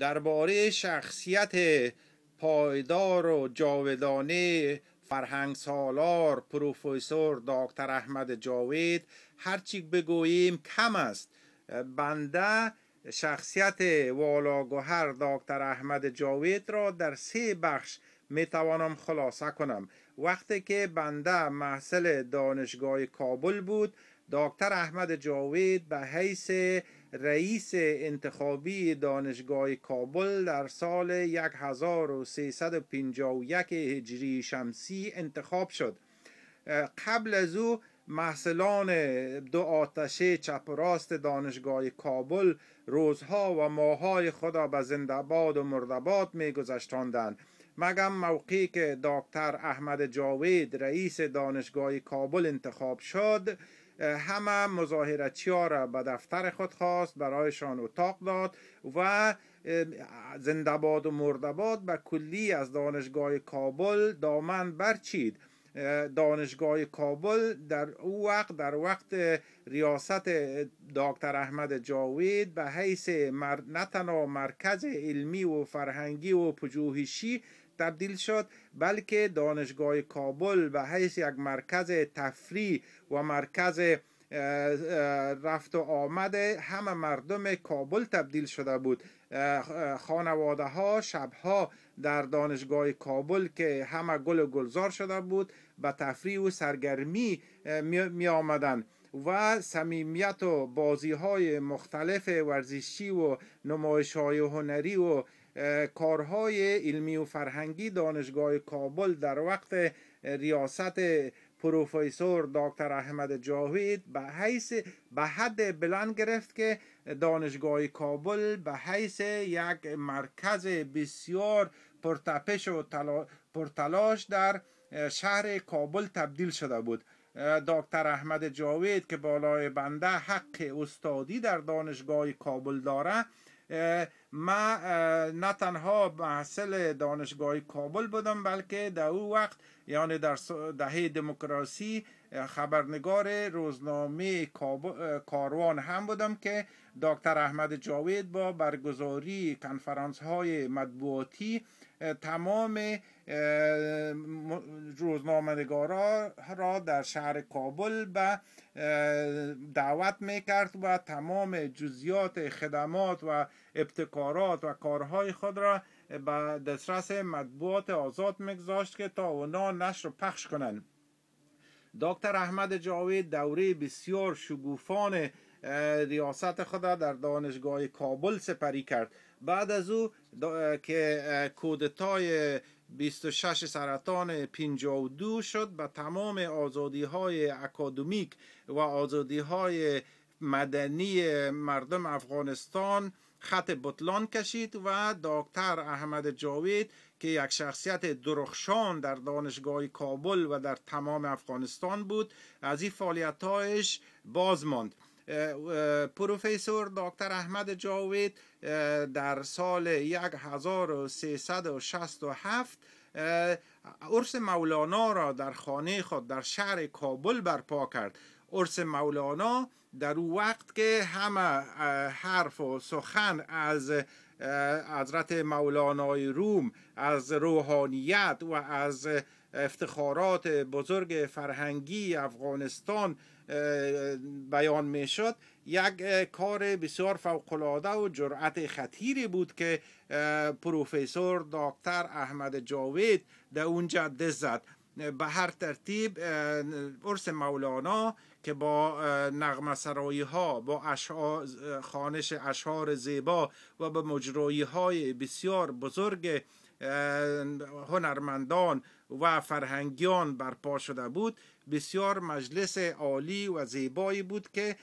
درباره شخصیت پایدار و جاودانه فرهنگ سالار پروفسور دکتر احمد جاوید هرچی بگوییم کم است بنده شخصیت والاگوهر دکتر احمد جاوید را در سه بخش می توانم خلاصه کنم وقتی که بنده محصل دانشگاه کابل بود دکتر احمد جاوید به حیث رئیس انتخابی دانشگاه کابل در سال 1351 هجری شمسی انتخاب شد قبل از او محصلان دو آتشه چپ و راست دانشگاه کابل روزها و ماهای خدا به زندباد و مردباد می گذشتاندند مگم موقعی که دکتر احمد جاوید رئیس دانشگاه کابل انتخاب شد همه مظاهرچی ها را به دفتر خود خواست برایشان اتاق داد و زندباد و مردباد به کلی از دانشگاه کابل دامن برچید دانشگاه کابل در او وقت در وقت ریاست دکتر احمد جاوید به حیث مر... مرکز علمی و فرهنگی و پژوهشی تبدیل شد بلکه دانشگاه کابل به حیث یک مرکز تفریح و مرکز رفت و آمد همه مردم کابل تبدیل شده بود خانواده ها شبها در دانشگاه کابل که همه گل و گلزار شده بود به تفریح و سرگرمی می آمدن و صمیمیت و بازی های مختلف ورزشی و نمایش های هنری و کارهای علمی و فرهنگی دانشگاه کابل در وقت ریاست پروفسور دکتر احمد جاوید به حیث به حد بلند گرفت که دانشگاه کابل به حیث یک مرکز بسیار پرتپش و پرتلاش در شهر کابل تبدیل شده بود دکتر احمد جاوید که بالای بنده حق استادی در دانشگاه کابل داره ما نه تنها محصل دانشگاه کابل بودم بلکه در او وقت یعنی در دهه دموکراسی خبرنگار روزنامه کاروان هم بودم که دکتر احمد جاوید با برگزاری کنفرانس های مطبوعاتی تمام روزنامهنگارا را در شهر کابل به دعوت میکرد و تمام جزیات خدمات و ابتکارات و کارهای خود را به دسترس مطبوعات آزاد میگذاشت که تا اونا نشر و پخش کنند دکتر احمد جاوید دوره بسیار شگوفان ریاست خدا در دانشگاه کابل سپری کرد بعد از او که کودتای 26 سرطان 52 شد به تمام آزادی های اکادمیک و آزادی های مدنی مردم افغانستان خط بطلان کشید و دکتر احمد جاوید که یک شخصیت درخشان در دانشگاه کابل و در تمام افغانستان بود از این فعالیتهایش باز ماند پروفسور دکتر احمد جاوید در سال 1367 عرس مولانا را در خانه خود در شهر کابل برپا کرد عرس مولانا در او وقت که همه حرف و سخن از حضرت مولانای روم از روحانیت و از افتخارات بزرگ فرهنگی افغانستان بیان می شد یک کار بسیار فوقالعاده و جرأت خطیری بود که پروفسور دکتر احمد جاوید در اونجا دست زد به هر ترتیب ارس مولانا که با نغمه سرایی ها با خانش اشعار زیبا و به مجرایی های بسیار بزرگ هنرمندان و فرهنگیان برپا شده بود بسیار مجلس عالی و زیبایی بود که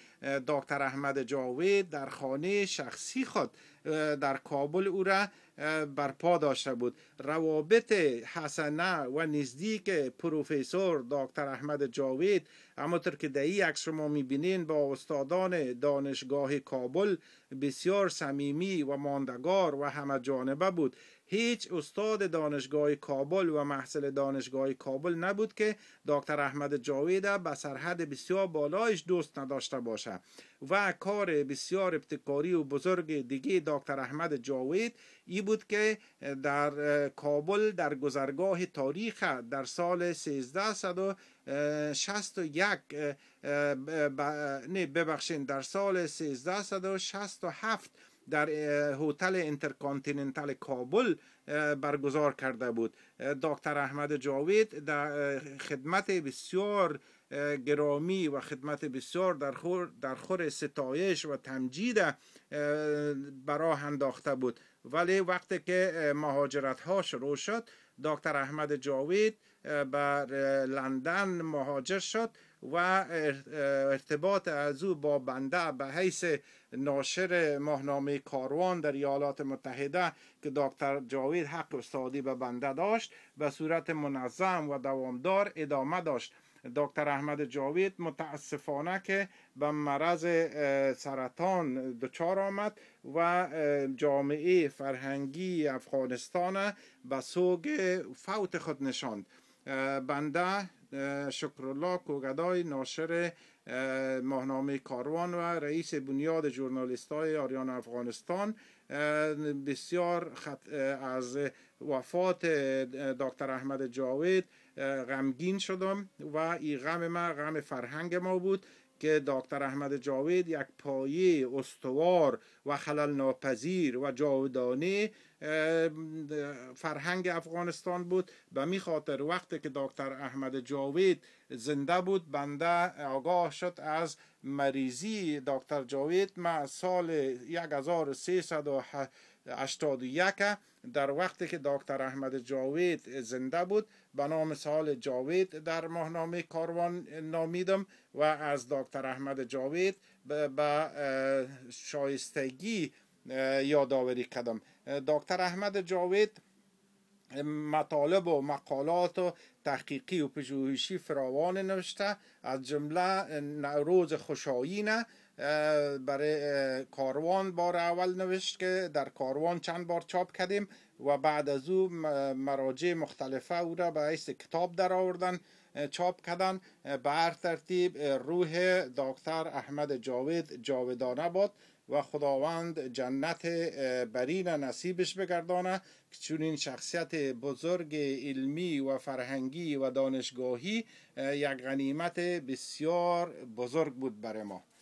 دکتر احمد جاوید در خانه شخصی خود در کابل او را برپا داشته بود روابط حسنه و نزدیک پروفسور دکتر احمد جاوید اما که در این عکس شما میبینین با استادان دانشگاه کابل بسیار صمیمی و ماندگار و همه جانبه بود هیچ استاد دانشگاه کابل و محصل دانشگاه کابل نبود که دکتر احمد جاوید به سرحد بسیار بالایش دوست نداشته باشه و کار بسیار ابتکاری و بزرگ دیگه دکتر احمد جاوید ای بود که در کابل در گذرگاه تاریخ در سال 1361 نه ببخشین در سال 1367 در هتل انترکانتیننتل کابل برگزار کرده بود دکتر احمد جاوید در خدمت بسیار گرامی و خدمت بسیار در خور, در خور ستایش و تمجید براه انداخته بود ولی وقتی که مهاجرت ها شروع شد دکتر احمد جاوید بر لندن مهاجر شد و ارتباط از او با بنده به حیث ناشر ماهنامه کاروان در ایالات متحده که دکتر جاوید حق استادی به بنده داشت به صورت منظم و دوامدار ادامه داشت دکتر احمد جاوید متاسفانه که به مرض سرطان دچار آمد و جامعه فرهنگی افغانستان به سوگ فوت خود نشاند بنده شکرالله کوگدای ناشر ماهنامه کاروان و رئیس بنیاد جورنالیست های آریان افغانستان بسیار خط از وفات دکتر احمد جاوید غمگین شدم و این غم ما غم فرهنگ ما بود که دکتر احمد جاوید یک پایه استوار و خلل ناپذیر و جاودانه فرهنگ افغانستان بود به می خاطر وقتی که دکتر احمد جاوید زنده بود بنده آگاه شد از مریضی دکتر جاوید ما سال 1381 در وقتی که دکتر احمد جاوید زنده بود به نام سال جاوید در ماهنامه کاروان نامیدم و از دکتر احمد جاوید به شایستگی یادآوری کردم دکتر احمد جاوید مطالب و مقالات و تحقیقی و پژوهشی فراوان نوشته از جمله روز خوشایینه برای کاروان بار اول نوشت که در کاروان چند بار چاپ کردیم و بعد از او مراجع مختلفه او را به حیث کتاب در آوردن چاپ کردن به هر ترتیب روح دکتر احمد جاوید جاودانه باد و خداوند جنت برین نصیبش بگردانه که چون شخصیت بزرگ علمی و فرهنگی و دانشگاهی یک غنیمت بسیار بزرگ بود برای ما